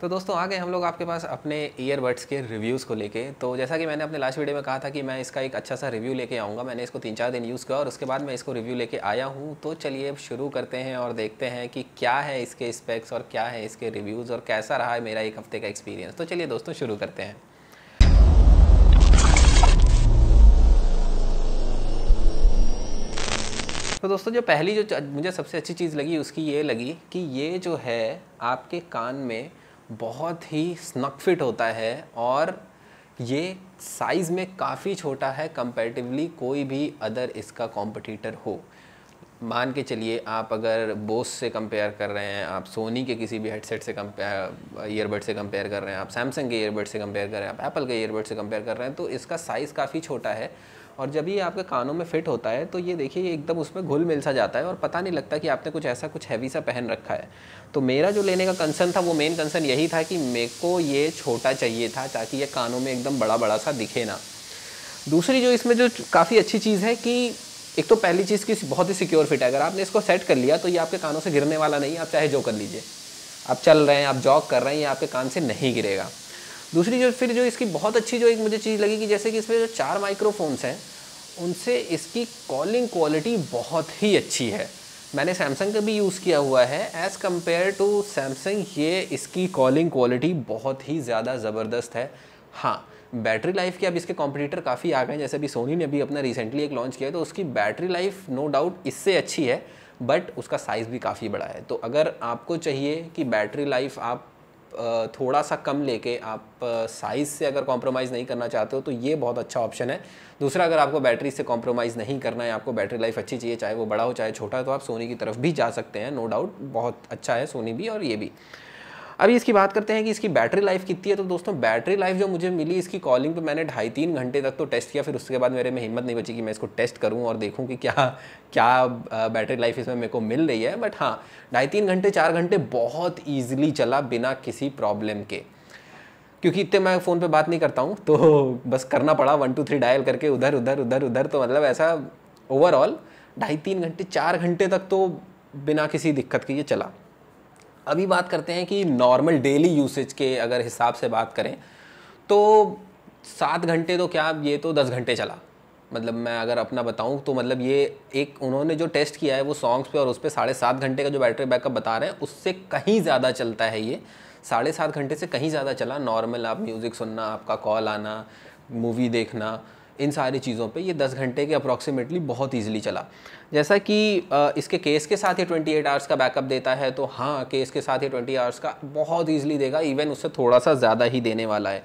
तो दोस्तों आ गए हम लोग आपके पास अपने ईयरबड्स के रिव्यूज़ को लेके तो जैसा कि मैंने अपने लास्ट वीडियो में कहा था कि मैं इसका एक अच्छा सा रिव्यू लेके आऊँगा मैंने इसको तीन चार दिन यूज़ किया और उसके बाद मैं इसको रिव्यू लेके आया हूँ तो चलिए अब शुरू करते हैं और देखते हैं कि क्या है इसके स्पेक्स और क्या है इसके रिव्यूज़ और कैसा रहा है मेरा एक हफ्ते का एक्सपीरियंस तो चलिए दोस्तों शुरू करते हैं तो दोस्तों जो पहली जो मुझे सबसे अच्छी चीज़ लगी उसकी ये लगी कि ये जो है आपके कान में बहुत ही स्नक फिट होता है और ये साइज़ में काफ़ी छोटा है कंपैरेटिवली कोई भी अदर इसका कॉम्पिटिटर हो मान के चलिए आप अगर बोस से कंपेयर कर रहे हैं आप सोनी के किसी भी हेडसेट से कंपेयर ईयरबड से कंपेयर कर रहे हैं आप सैमसंग के ईयरबड से कंपेयर कर रहे हैं आप एप्पल के ईयरबड से कंपेयर कर रहे हैं तो इसका साइज़ काफ़ी छोटा है और जब ये आपके कानों में फिट होता है तो ये देखिए एकदम उसमें घुल मिल सा जाता है और पता नहीं लगता कि आपने कुछ ऐसा कुछ हैवी सा पहन रखा है तो मेरा जो लेने का कंसर्न था वो मेन कंसर्न यही था कि मेरे को ये छोटा चाहिए था ताकि ये कानों में एकदम बड़ा बड़ा सा दिखे ना दूसरी जो इसमें जो काफ़ी अच्छी चीज़ है कि एक तो पहली चीज़ की बहुत ही सिक्योर फिट है अगर आपने इसको सेट कर लिया तो ये आपके कानों से गिरने वाला नहीं है आप चाहे जो कर लीजिए आप चल रहे हैं आप जॉग कर रहे हैं ये आपके कान से नहीं गिरेगा दूसरी जो फिर जो इसकी बहुत अच्छी जो एक मुझे चीज़ लगी कि जैसे कि इसमें जो चार माइक्रोफोन्स हैं उनसे इसकी कॉलिंग क्वालिटी बहुत ही अच्छी है मैंने सैमसंग का भी यूज़ किया हुआ है एज़ कम्पेयर टू सैमसंग ये इसकी कॉलिंग क्वालिटी बहुत ही ज़्यादा ज़बरदस्त है हाँ बैटरी लाइफ के अब इसके कॉम्पिटिटर काफ़ी आ गए जैसे अभी सोनी ने अभी अपना रिसेंटली एक लॉन्च किया है तो उसकी बैटरी लाइफ नो डाउट इससे अच्छी है बट उसका साइज़ भी काफ़ी बड़ा है तो अगर आपको चाहिए कि बैटरी लाइफ आप थोड़ा सा कम लेके आप साइज़ से अगर कॉम्प्रोमाइज़ नहीं करना चाहते हो तो ये बहुत अच्छा ऑप्शन है दूसरा अगर आपको बैटरी से कॉम्प्रोमाइज़ नहीं करना है आपको बैटरी लाइफ अच्छी चाहिए चाहे वो बड़ा हो चाहे छोटा हो तो आप सोनी की तरफ भी जा सकते हैं नो डाउट बहुत अच्छा है सोनी भी और ये भी अभी इसकी बात करते हैं कि इसकी बैटरी लाइफ कितनी है तो दोस्तों बैटरी लाइफ जो मुझे मिली इसकी कॉलिंग पे तो मैंने ढाई तीन घंटे तक तो टेस्ट किया फिर उसके बाद मेरे में हिम्मत नहीं बची कि मैं इसको टेस्ट करूँ और देखूँ कि क्या क्या बैटरी लाइफ इसमें मेरे को मिल रही है बट हाँ ढाई तीन घंटे चार घंटे बहुत ईजिली चला बिना किसी प्रॉब्लम के क्योंकि इतने मैं फ़ोन पे बात नहीं करता हूँ तो बस करना पड़ा वन टू थ्री डायल करके उधर उधर उधर उधर तो मतलब ऐसा ओवरऑल ढाई तीन घंटे चार घंटे तक तो बिना किसी दिक्कत के ये चला अभी बात करते हैं कि नॉर्मल डेली यूसेज के अगर हिसाब से बात करें तो सात घंटे तो क्या ये तो दस घंटे चला मतलब मैं अगर अपना बताऊं तो मतलब ये एक उन्होंने जो टेस्ट किया है वो सॉन्ग्स पे और उस पर साढ़े सात घंटे का जो बैटरी बैकअप बता रहे हैं उससे कहीं ज़्यादा चलता है ये साढ़े सात घंटे से कहीं ज़्यादा चला नॉर्मल आप म्यूज़िक सुनना आपका कॉल आना मूवी देखना इन सारी चीज़ों पे ये 10 घंटे के अप्रॉक्सीमेटली बहुत ईज़िली चला जैसा कि इसके केस के साथ ही 28 आवर्स का बैकअप देता है तो हाँ केस के साथ ही 20 आवर्स का बहुत ईजिली देगा इवन उससे थोड़ा सा ज़्यादा ही देने वाला है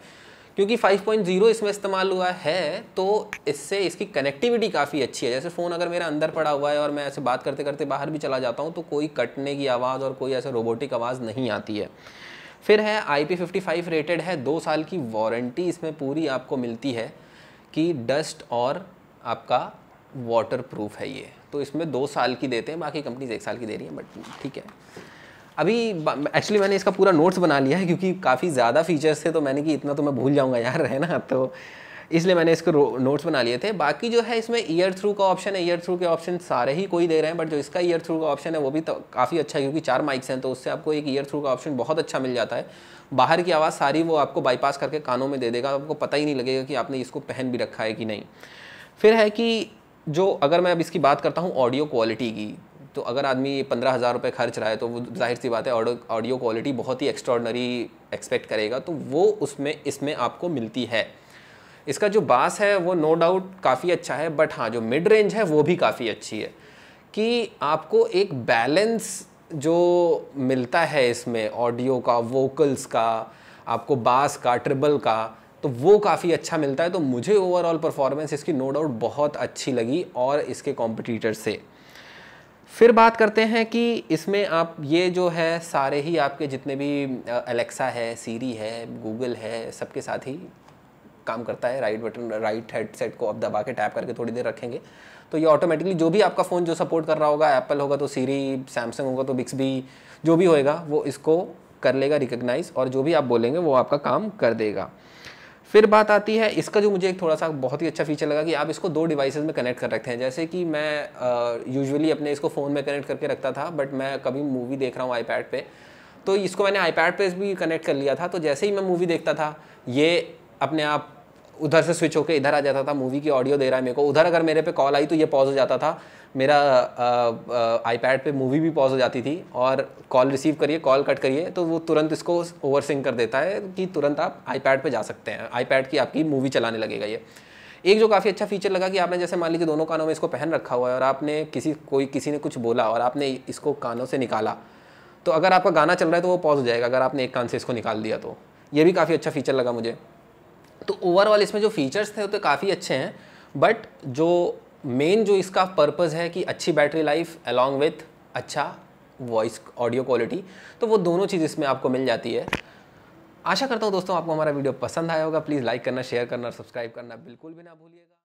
क्योंकि 5.0 इसमें इस्तेमाल हुआ है तो इससे इसकी कनेक्टिविटी काफ़ी अच्छी है जैसे फ़ोन अगर मेरा अंदर पड़ा हुआ है और मैं ऐसे बात करते करते बाहर भी चला जाता हूँ तो कोई कटने की आवाज़ और कोई ऐसे रोबोटिक आवाज़ नहीं आती है फिर है आई पी रेटेड है दो साल की वारंटी इसमें पूरी आपको मिलती है कि डस्ट और आपका वाटर प्रूफ है ये तो इसमें दो साल की देते हैं बाकी कंपनीज एक साल की दे रही हैं बट ठीक है अभी एक्चुअली मैंने इसका पूरा नोट्स बना लिया है क्योंकि काफ़ी ज़्यादा फीचर्स थे तो मैंने कि इतना तो मैं भूल जाऊँगा यार है ना तो इसलिए मैंने इसको नोट्स बना लिए थे बाकी जो है इसमें ईयर थ्रू का ऑप्शन है ईयर थ्रू के ऑप्शन सारे ही कोई दे रहे हैं बट जो इसका ईयर थ्रू का ऑप्शन है वो भी तो काफ़ी अच्छा है क्योंकि चार माइक्स हैं तो उससे आपको एक ईयर थ्रू का ऑप्शन बहुत अच्छा मिल जाता है बाहर की आवाज़ सारी वो आपको बाईपास करके कानों में दे देगा आपको पता ही नहीं लगेगा कि आपने इसको पहन भी रखा है कि नहीं फिर है कि जो अगर मैं अब इसकी बात करता हूँ ऑडियो क्वालिटी की तो अगर आदमी पंद्रह हज़ार रुपये खर्च रहा है तो वो जाहिर सी बात है ऑडियो क्वालिटी बहुत ही एक्स्ट्रॉडनरी एक्सपेक्ट करेगा तो वो उसमें इसमें आपको मिलती है इसका जो बास है वो नो डाउट काफ़ी अच्छा है बट हाँ जो मिड रेंज है वो भी काफ़ी अच्छी है कि आपको एक बैलेंस जो मिलता है इसमें ऑडियो का वोकल्स का आपको बास का ट्रिबल का तो वो काफ़ी अच्छा मिलता है तो मुझे ओवरऑल परफॉर्मेंस इसकी नो डाउट बहुत अच्छी लगी और इसके कॉम्पिटिटर से फिर बात करते हैं कि इसमें आप ये जो है सारे ही आपके जितने भी अलेक्सा है सीरी है गूगल है सबके साथ ही काम करता है राइट बटन राइट हेडसेट को आप दबा के टैप करके थोड़ी देर रखेंगे तो ये ऑटोमेटिकली जो भी आपका फ़ोन जो सपोर्ट कर रहा होगा एप्पल होगा तो सीरी सैमसंग होगा तो बिक्सबी जो भी होएगा वो इसको कर लेगा रिकग्नाइज और जो भी आप बोलेंगे वो आपका काम कर देगा फिर बात आती है इसका जो मुझे एक थोड़ा सा बहुत ही अच्छा फीचर लगा कि आप इसको दो डिवाइसेस में कनेक्ट कर रखते हैं जैसे कि मैं यूजुअली अपने इसको फ़ोन में कनेक्ट करके रखता था बट मैं कभी मूवी देख रहा हूँ आईपैड पे तो इसको मैंने आईपैड पे भी कनेक्ट कर लिया था तो जैसे ही मैं मूवी देखता था ये अपने आप उधर से स्विच होकर इधर आ जाता था मूवी की ऑडियो दे रहा है मेरे को उधर अगर मेरे पे कॉल आई तो ये पॉज हो जाता था मेरा आईपैड पे मूवी भी पॉज हो जाती थी और कॉल रिसीव करिए कॉल कट करिए तो वो तुरंत इसको ओवर सिंग कर देता है कि तुरंत आप आईपैड पे जा सकते हैं आईपैड की आपकी मूवी चलाने लगेगा ये एक जो काफ़ी अच्छा फीचर लगा कि आपने जैसे मान लीजिए दोनों कानों में इसको पहन रखा हुआ है और आपने किसी कोई किसी ने कुछ बोला और आपने इसको कानों से निकाला तो अगर आपका गाना चल रहा है तो वो पॉज हो जाएगा अगर आपने एक कान से इसको निकाल दिया तो ये भी काफ़ी अच्छा फीचर लगा मुझे तो ओवरऑल इसमें जो फीचर्स थे तो काफ़ी अच्छे हैं बट जो मेन जो इसका पर्पज़ है कि अच्छी बैटरी लाइफ अलॉन्ग विथ अच्छा वॉइस ऑडियो क्वालिटी तो वो दोनों चीज़ इसमें आपको मिल जाती है आशा करता हूँ दोस्तों आपको हमारा वीडियो पसंद आया होगा प्लीज़ लाइक करना शेयर करना और सब्सक्राइब करना बिल्कुल भी ना भूलिएगा